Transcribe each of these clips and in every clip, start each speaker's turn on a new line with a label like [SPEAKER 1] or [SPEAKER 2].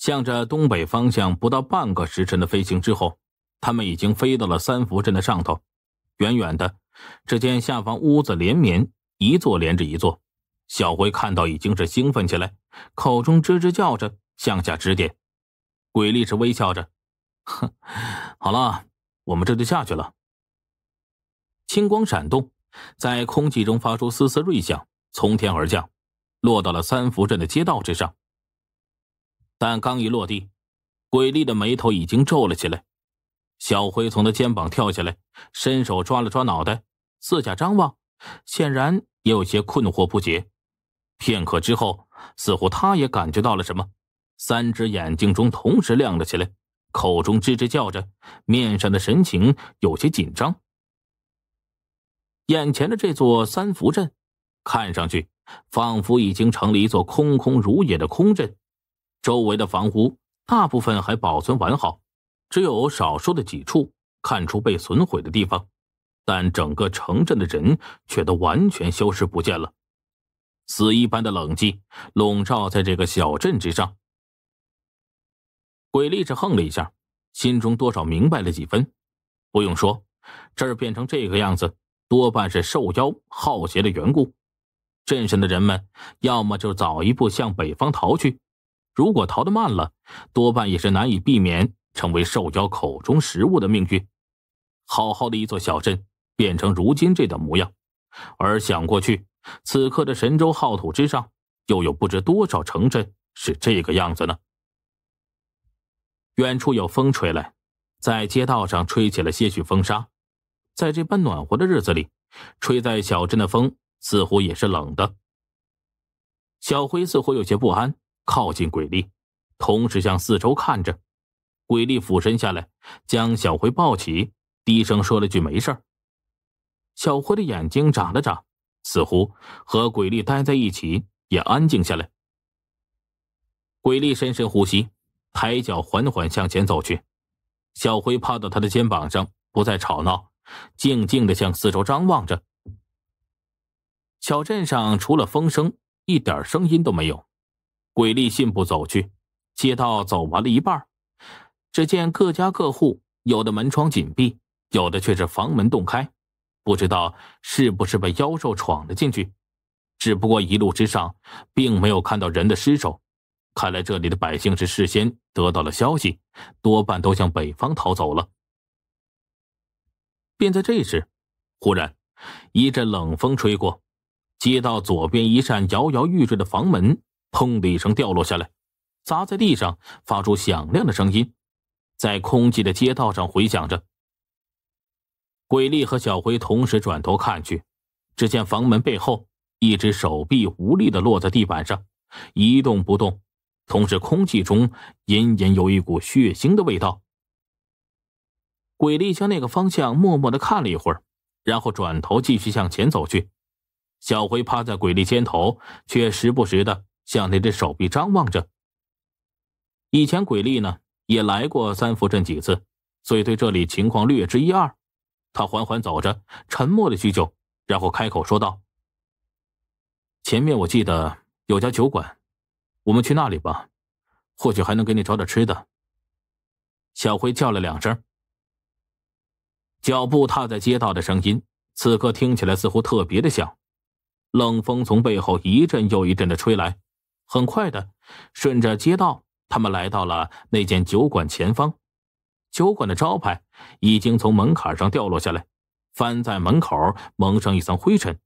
[SPEAKER 1] 向着东北方向不到半个时辰的飞行之后，他们已经飞到了三福镇的上头。远远的，只见下方屋子连绵一座连着一座。小辉看到已经是兴奋起来，口中吱吱叫着向下指点。鬼力是微笑着，哼，好了，我们这就下去了。青光闪动，在空气中发出丝丝锐响，从天而降，落到了三福镇的街道之上。但刚一落地，鬼厉的眉头已经皱了起来。小灰从他肩膀跳下来，伸手抓了抓脑袋，四下张望，显然也有些困惑不解。片刻之后，似乎他也感觉到了什么，三只眼睛中同时亮了起来，口中吱吱叫着，面上的神情有些紧张。眼前的这座三福镇，看上去仿佛已经成了一座空空如也的空镇。周围的房屋大部分还保存完好，只有少数的几处看出被损毁的地方，但整个城镇的人却都完全消失不见了，死一般的冷寂笼罩在这个小镇之上。鬼力是哼了一下，心中多少明白了几分。不用说，这儿变成这个样子，多半是受妖好邪的缘故。镇上的人们要么就早一步向北方逃去。如果逃得慢了，多半也是难以避免成为兽妖口中食物的命运。好好的一座小镇，变成如今这等模样。而想过去，此刻的神州浩土之上，又有不知多少城镇是这个样子呢？远处有风吹来，在街道上吹起了些许风沙。在这般暖和的日子里，吹在小镇的风似乎也是冷的。小辉似乎有些不安。靠近鬼力，同时向四周看着。鬼力俯身下来，将小辉抱起，低声说了句“没事”。小辉的眼睛眨了眨，似乎和鬼力待在一起也安静下来。鬼力深深呼吸，抬脚缓缓向前走去。小辉趴到他的肩膀上，不再吵闹，静静的向四周张望着。小镇上除了风声，一点声音都没有。鬼力信步走去，街道走完了一半，只见各家各户有的门窗紧闭，有的却是房门洞开，不知道是不是被妖兽闯了进去。只不过一路之上，并没有看到人的尸首，看来这里的百姓是事先得到了消息，多半都向北方逃走了。便在这时，忽然一阵冷风吹过，街道左边一扇摇摇欲坠的房门。砰的一声掉落下来，砸在地上，发出响亮的声音，在空寂的街道上回响着。鬼丽和小辉同时转头看去，只见房门背后一只手臂无力的落在地板上，一动不动，同时空气中隐隐有一股血腥的味道。鬼丽向那个方向默默的看了一会儿，然后转头继续向前走去。小辉趴在鬼丽肩头，却时不时的。向那只手臂张望着。以前鬼力呢也来过三福镇几次，所以对这里情况略知一二。他缓缓走着，沉默了许久，然后开口说道：“前面我记得有家酒馆，我们去那里吧，或许还能给你找点吃的。”小辉叫了两声，脚步踏在街道的声音，此刻听起来似乎特别的响。冷风从背后一阵又一阵的吹来。很快的，顺着街道，他们来到了那间酒馆前方。酒馆的招牌已经从门槛上掉落下来，翻在门口，蒙上一层灰尘。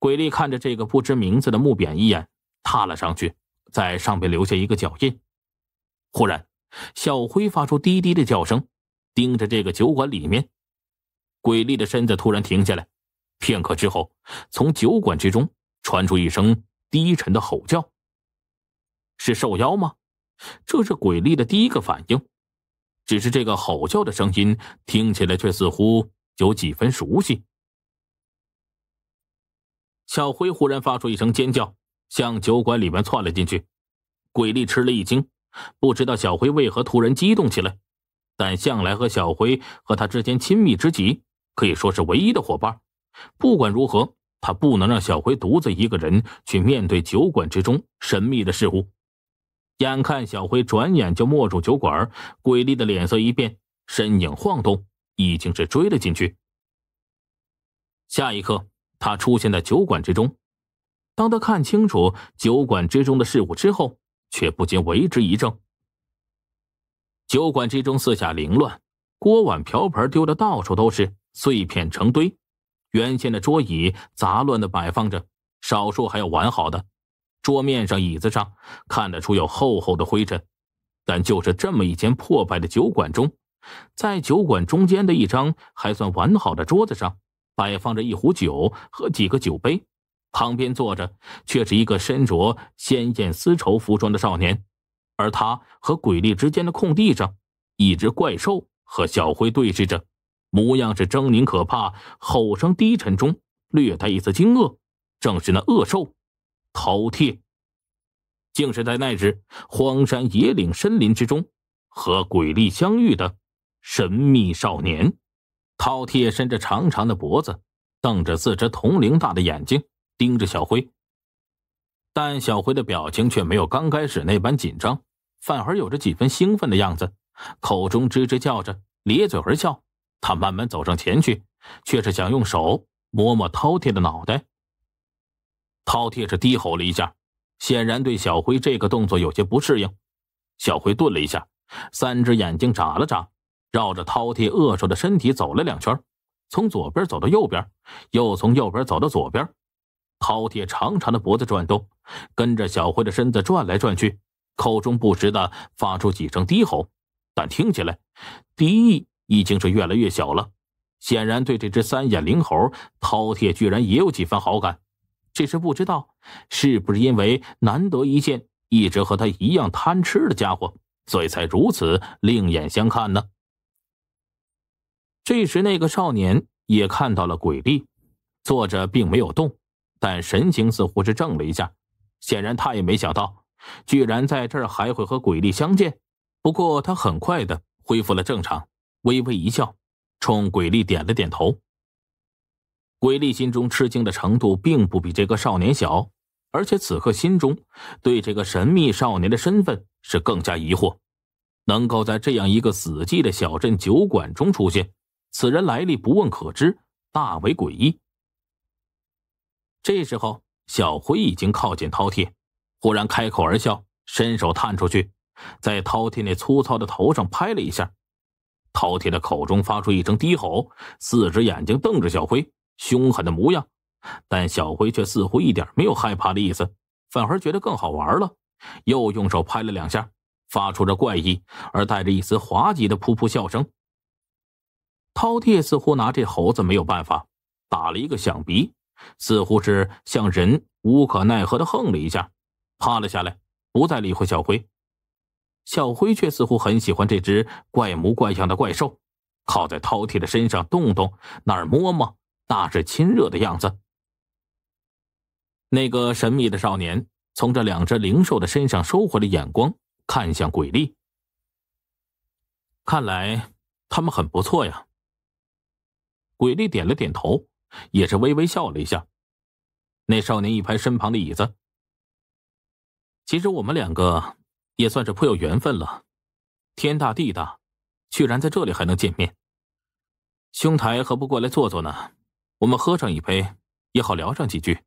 [SPEAKER 1] 鬼力看着这个不知名字的木匾一眼，踏了上去，在上面留下一个脚印。忽然，小辉发出“滴滴”的叫声，盯着这个酒馆里面。鬼力的身子突然停下来，片刻之后，从酒馆之中传出一声。低沉的吼叫，是兽妖吗？这是鬼力的第一个反应。只是这个吼叫的声音听起来却似乎有几分熟悉。小辉忽然发出一声尖叫，向酒馆里面窜了进去。鬼力吃了一惊，不知道小辉为何突然激动起来，但向来和小辉和他之间亲密之极，可以说是唯一的伙伴。不管如何。他不能让小辉独自一个人去面对酒馆之中神秘的事物。眼看小辉转眼就没入酒馆，鬼厉的脸色一变，身影晃动，已经是追了进去。下一刻，他出现在酒馆之中。当他看清楚酒馆之中的事物之后，却不禁为之一怔。酒馆之中四下凌乱，锅碗瓢盆丢的到处都是，碎片成堆。原先的桌椅杂乱的摆放着，少数还有完好的。桌面上、椅子上看得出有厚厚的灰尘。但就是这么一间破败的酒馆中，在酒馆中间的一张还算完好的桌子上，摆放着一壶酒和几个酒杯。旁边坐着却是一个身着鲜艳丝绸服装的少年，而他和鬼力之间的空地上，一只怪兽和小灰对视着。模样是狰狞可怕，吼声低沉中略带一丝惊愕，正是那恶兽，饕餮。竟是在那日荒山野岭深林之中和鬼厉相遇的神秘少年，饕餮伸着长长的脖子，瞪着四只铜铃大的眼睛盯着小辉。但小辉的表情却没有刚开始那般紧张，反而有着几分兴奋的样子，口中吱吱叫着，咧嘴而笑。他慢慢走上前去，却是想用手摸摸饕餮的脑袋。饕餮是低吼了一下，显然对小辉这个动作有些不适应。小辉顿了一下，三只眼睛眨了眨，绕着饕餮饿瘦的身体走了两圈，从左边走到右边，又从右边走到左边。饕餮长长的脖子转动，跟着小辉的身子转来转去，口中不时的发出几声低吼，但听起来，第一。已经是越来越小了，显然对这只三眼灵猴饕餮居然也有几分好感，只是不知道是不是因为难得一见，一直和他一样贪吃的家伙，所以才如此另眼相看呢。这时，那个少年也看到了鬼力，坐着并没有动，但神情似乎是怔了一下，显然他也没想到，居然在这儿还会和鬼力相见。不过他很快的恢复了正常。微微一笑，冲鬼厉点了点头。鬼力心中吃惊的程度并不比这个少年小，而且此刻心中对这个神秘少年的身份是更加疑惑。能够在这样一个死寂的小镇酒馆中出现，此人来历不问可知，大为诡异。这时候，小辉已经靠近饕餮，忽然开口而笑，伸手探出去，在饕餮那粗糙的头上拍了一下。饕餮的口中发出一声低吼，四只眼睛瞪着小辉，凶狠的模样。但小辉却似乎一点没有害怕的意思，反而觉得更好玩了，又用手拍了两下，发出着怪异而带着一丝滑稽的噗噗笑声。饕餮似乎拿这猴子没有办法，打了一个响鼻，似乎是向人无可奈何的哼了一下，趴了下来，不再理会小辉。小辉却似乎很喜欢这只怪模怪样的怪兽，靠在饕餮的身上动动，哪儿摸摸，那是亲热的样子。那个神秘的少年从这两只灵兽的身上收回了眼光，看向鬼力。看来他们很不错呀。鬼力点了点头，也是微微笑了一下。那少年一拍身旁的椅子。其实我们两个。也算是颇有缘分了，天大地大，居然在这里还能见面。兄台何不过来坐坐呢？我们喝上一杯，也好聊上几句。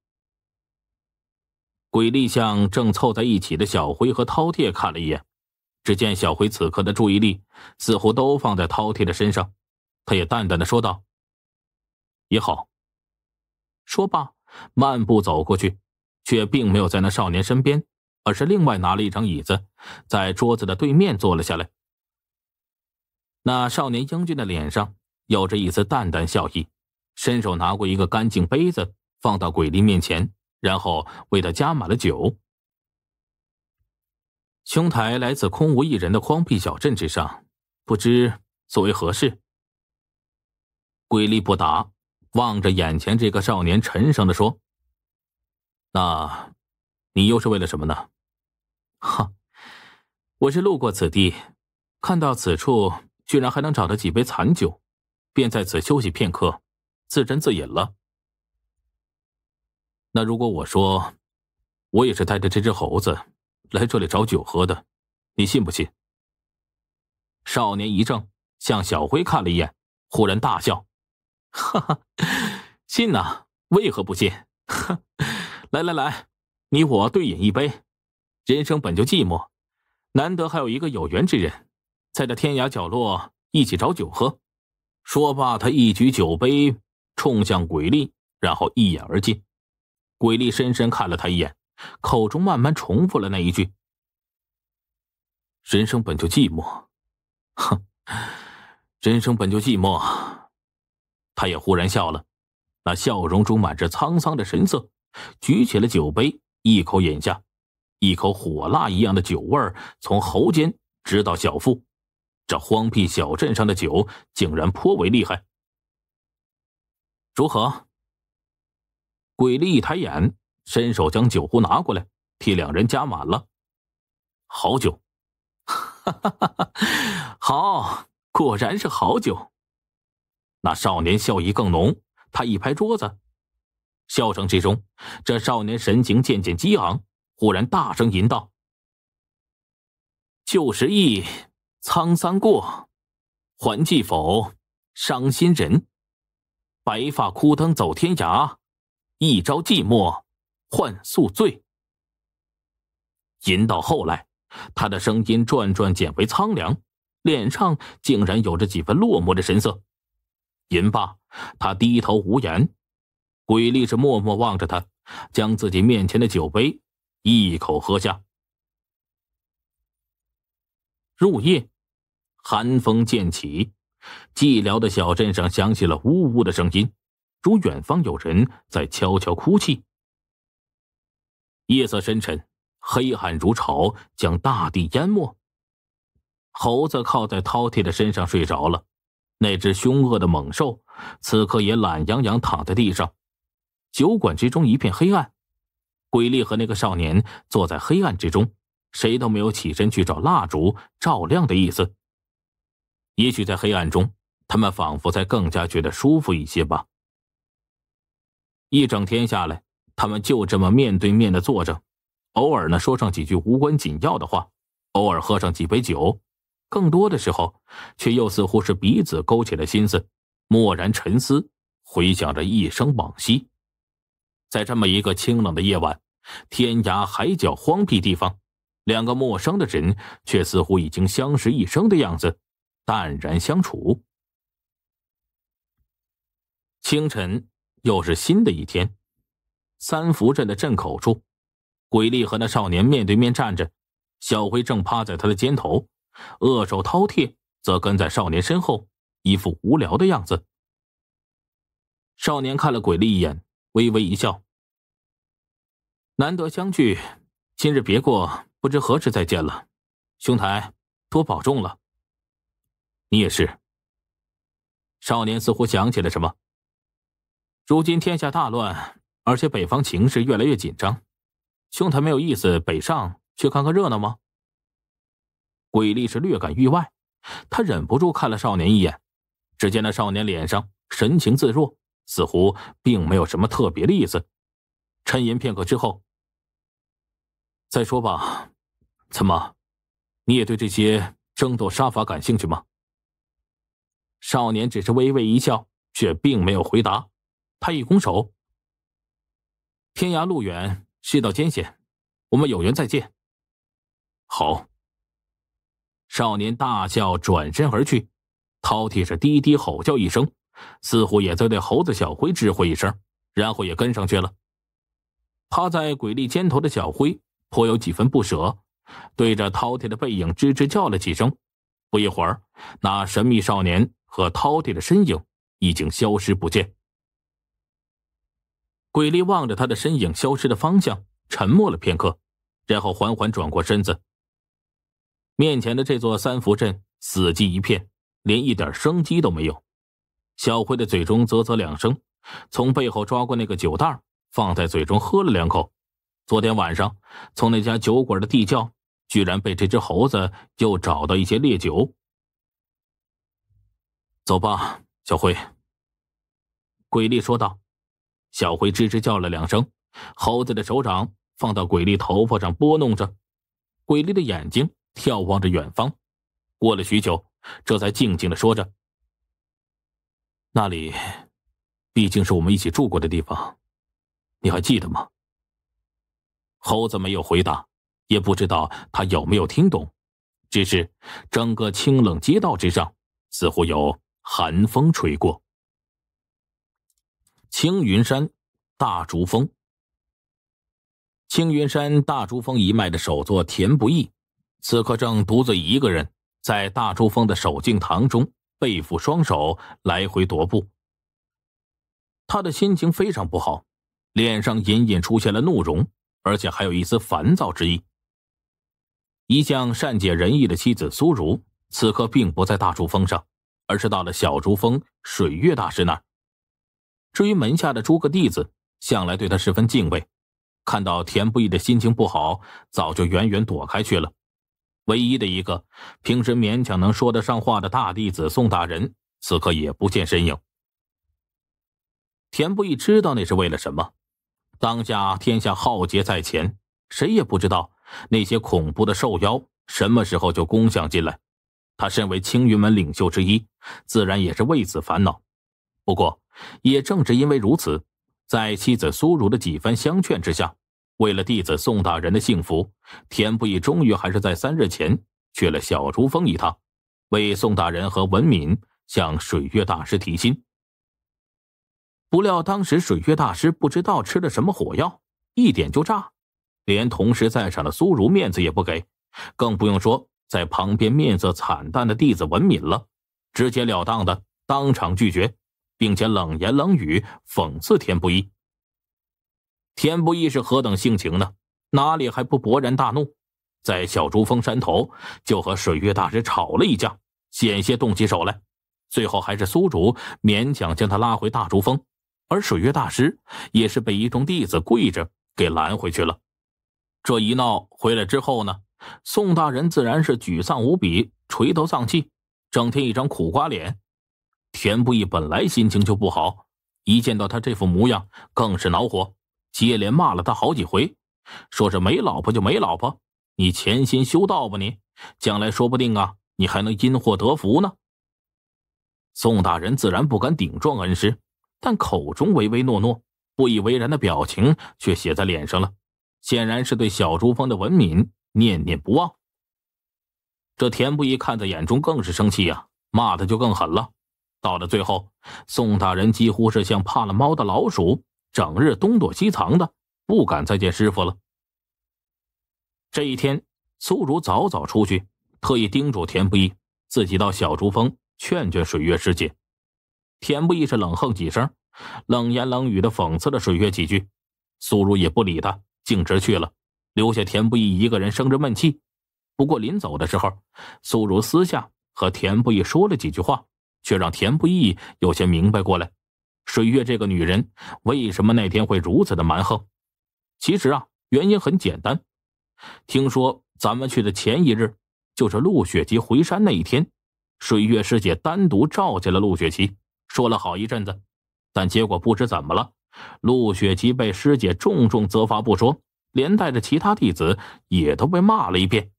[SPEAKER 1] 鬼力向正凑在一起的小辉和饕餮看了一眼，只见小辉此刻的注意力似乎都放在饕餮的身上，他也淡淡的说道：“也好。”说罢，漫步走过去，却并没有在那少年身边。而是另外拿了一张椅子，在桌子的对面坐了下来。那少年英俊的脸上有着一丝淡淡笑意，伸手拿过一个干净杯子，放到鬼厉面前，然后为他加满了酒。兄台来自空无一人的荒僻小镇之上，不知所为何事？鬼力不答，望着眼前这个少年，沉声的说：“那。”你又是为了什么呢？哈，我是路过此地，看到此处居然还能找到几杯残酒，便在此休息片刻，自斟自饮了。那如果我说，我也是带着这只猴子来这里找酒喝的，你信不信？少年一怔，向小辉看了一眼，忽然大笑：“哈哈，信呐！为何不信？来 来来。”你我对饮一杯，人生本就寂寞，难得还有一个有缘之人，在这天涯角落一起找酒喝。说罢，他一举酒杯冲向鬼厉，然后一饮而尽。鬼厉深深看了他一眼，口中慢慢重复了那一句：“人生本就寂寞。”哼，人生本就寂寞。他也忽然笑了，那笑容中满着沧桑的神色，举起了酒杯。一口饮下，一口火辣一样的酒味儿从喉间直到小腹。这荒僻小镇上的酒竟然颇为厉害。如何？鬼力一抬眼，伸手将酒壶拿过来，替两人加满了。好酒，哈哈哈！好，果然是好酒。那少年笑意更浓，他一拍桌子。笑声之中，这少年神情渐渐激昂，忽然大声吟道：“旧时忆，沧桑过，还记否伤心人？白发枯灯走天涯，一朝寂寞，换宿醉。”吟到后来，他的声音转转，减为苍凉，脸上竟然有着几分落寞的神色。吟罢，他低头无言。鬼厉是默默望着他，将自己面前的酒杯一口喝下。入夜，寒风渐起，寂寥的小镇上响起了呜呜的声音，如远方有人在悄悄哭泣。夜色深沉，黑暗如潮，将大地淹没。猴子靠在饕餮的身上睡着了，那只凶恶的猛兽，此刻也懒洋洋躺在地上。酒馆之中一片黑暗，鬼厉和那个少年坐在黑暗之中，谁都没有起身去找蜡烛照亮的意思。也许在黑暗中，他们仿佛才更加觉得舒服一些吧。一整天下来，他们就这么面对面的坐着，偶尔呢说上几句无关紧要的话，偶尔喝上几杯酒，更多的时候，却又似乎是彼此勾起了心思，默然沉思，回想着一生往昔。在这么一个清冷的夜晚，天涯海角荒僻地方，两个陌生的人却似乎已经相识一生的样子，淡然相处。清晨，又是新的一天。三福镇的镇口处，鬼厉和那少年面对面站着，小辉正趴在他的肩头，恶兽饕餮则跟在少年身后，一副无聊的样子。少年看了鬼厉一眼。微微一笑。难得相聚，今日别过，不知何时再见了，兄台，多保重了。你也是。少年似乎想起了什么。如今天下大乱，而且北方情势越来越紧张，兄台没有意思北上去看看热闹吗？鬼力是略感意外，他忍不住看了少年一眼，只见那少年脸上神情自若。似乎并没有什么特别的意思，沉吟片刻之后，再说吧。怎么，你也对这些争斗杀伐感兴趣吗？少年只是微微一笑，却并没有回答。他一拱手：“天涯路远，世道艰险，我们有缘再见。”好。少年大笑，转身而去。饕餮是低低吼叫一声。似乎也在对猴子小灰知会一声，然后也跟上去了。趴在鬼力肩头的小灰颇有几分不舍，对着饕餮的背影吱吱叫了几声。不一会儿，那神秘少年和饕餮的身影已经消失不见。鬼力望着他的身影消失的方向，沉默了片刻，然后缓缓转过身子。面前的这座三福镇死寂一片，连一点生机都没有。小辉的嘴中啧啧两声，从背后抓过那个酒袋，放在嘴中喝了两口。昨天晚上，从那家酒馆的地窖，居然被这只猴子又找到一些烈酒。走吧，小辉。”鬼力说道。小辉吱吱叫了两声，猴子的手掌放到鬼力头发上拨弄着，鬼力的眼睛眺望着远方。过了许久，这才静静的说着。那里，毕竟是我们一起住过的地方，你还记得吗？猴子没有回答，也不知道他有没有听懂。只是整个清冷街道之上，似乎有寒风吹过。青云山大竹峰，青云山大竹峰一脉的首座田不易，此刻正独自一个人在大竹峰的守静堂中。背负双手来回踱步，他的心情非常不好，脸上隐隐出现了怒容，而且还有一丝烦躁之意。一向善解人意的妻子苏如，此刻并不在大竹峰上，而是到了小竹峰水月大师那儿。至于门下的诸个弟子，向来对他十分敬畏，看到田不易的心情不好，早就远远躲开去了。唯一的一个平时勉强能说得上话的大弟子宋大人，此刻也不见身影。田不易知道那是为了什么，当下天下浩劫在前，谁也不知道那些恐怖的兽妖什么时候就攻向进来。他身为青云门领袖之一，自然也是为此烦恼。不过，也正是因为如此，在妻子苏如的几番相劝之下。为了弟子宋大人的幸福，田不易终于还是在三日前去了小竹峰一趟，为宋大人和文敏向水月大师提亲。不料当时水月大师不知道吃了什么火药，一点就炸，连同时在场的苏如面子也不给，更不用说在旁边面色惨淡的弟子文敏了，直截了当的当场拒绝，并且冷言冷语讽刺田不易。田不易是何等性情呢？哪里还不勃然大怒，在小竹峰山头就和水月大师吵了一架，险些动起手来。最后还是苏竹勉强将他拉回大竹峰，而水月大师也是被一众弟子跪着给拦回去了。这一闹回来之后呢，宋大人自然是沮丧无比，垂头丧气，整天一张苦瓜脸。田不易本来心情就不好，一见到他这副模样，更是恼火。接连骂了他好几回，说是没老婆就没老婆，你潜心修道吧你，将来说不定啊，你还能因祸得福呢。宋大人自然不敢顶撞恩师，但口中唯唯诺诺、不以为然的表情却写在脸上了，显然是对小珠峰的文敏念念不忘。这田不易看在眼中，更是生气呀，骂的就更狠了。到了最后，宋大人几乎是像怕了猫的老鼠。整日东躲西藏的，不敢再见师傅了。这一天，苏如早早出去，特意叮嘱田不易自己到小竹峰劝劝水月师姐。田不易是冷哼几声，冷言冷语的讽刺了水月几句。苏如也不理他，径直去了，留下田不易一个人生着闷气。不过临走的时候，苏如私下和田不易说了几句话，却让田不易有些明白过来。水月这个女人，为什么那天会如此的蛮横？其实啊，原因很简单。听说咱们去的前一日，就是陆雪琪回山那一天，水月师姐单独召见了陆雪琪，说了好一阵子。但结果不知怎么了，陆雪琪被师姐重重责罚不说，连带着其他弟子也都被骂了一遍。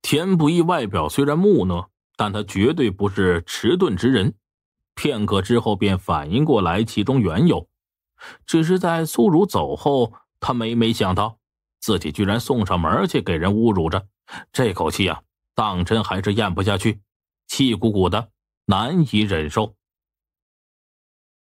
[SPEAKER 1] 田不易外表虽然木讷，但他绝对不是迟钝之人。片刻之后便反应过来其中缘由，只是在苏如走后，他每每想到，自己居然送上门去给人侮辱着，这口气啊，当真还是咽不下去，气鼓鼓的，难以忍受。